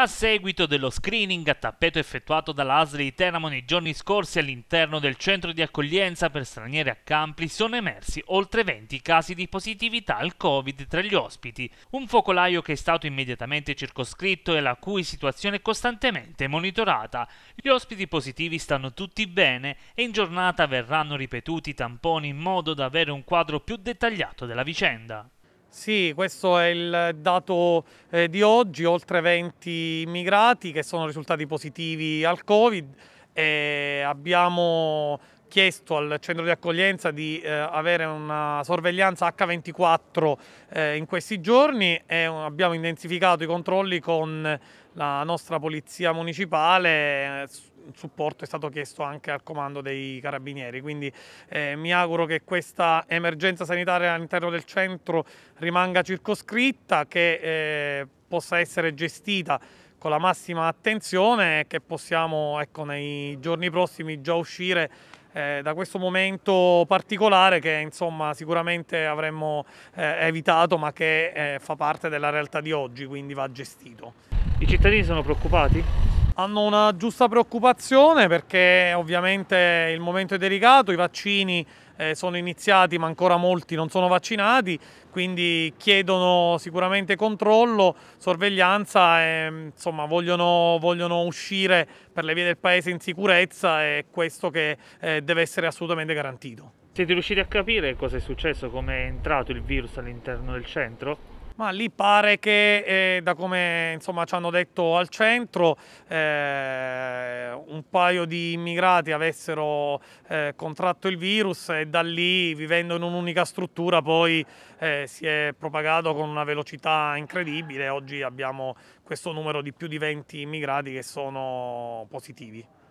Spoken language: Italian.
a seguito dello screening a tappeto effettuato dalla ASL di Teramo nei giorni scorsi all'interno del centro di accoglienza per stranieri a Campli sono emersi oltre 20 casi di positività al Covid tra gli ospiti, un focolaio che è stato immediatamente circoscritto e la cui situazione è costantemente monitorata. Gli ospiti positivi stanno tutti bene e in giornata verranno ripetuti i tamponi in modo da avere un quadro più dettagliato della vicenda. Sì, questo è il dato eh, di oggi, oltre 20 immigrati che sono risultati positivi al Covid e abbiamo chiesto al centro di accoglienza di eh, avere una sorveglianza H24 eh, in questi giorni e abbiamo intensificato i controlli con la nostra polizia municipale. Il eh, supporto è stato chiesto anche al comando dei carabinieri, quindi eh, mi auguro che questa emergenza sanitaria all'interno del centro rimanga circoscritta, che eh, possa essere gestita con la massima attenzione e che possiamo ecco, nei giorni prossimi già uscire eh, da questo momento particolare che insomma sicuramente avremmo eh, evitato ma che eh, fa parte della realtà di oggi quindi va gestito. I cittadini sono preoccupati? Hanno una giusta preoccupazione perché ovviamente il momento è delicato, i vaccini eh, sono iniziati ma ancora molti non sono vaccinati, quindi chiedono sicuramente controllo, sorveglianza e ehm, insomma vogliono, vogliono uscire per le vie del paese in sicurezza e questo che eh, deve essere assolutamente garantito. Siete riusciti a capire cosa è successo, come è entrato il virus all'interno del centro? Ma lì pare che, eh, da come insomma, ci hanno detto al centro, eh, un paio di immigrati avessero eh, contratto il virus e da lì, vivendo in un'unica struttura, poi eh, si è propagato con una velocità incredibile. Oggi abbiamo questo numero di più di 20 immigrati che sono positivi.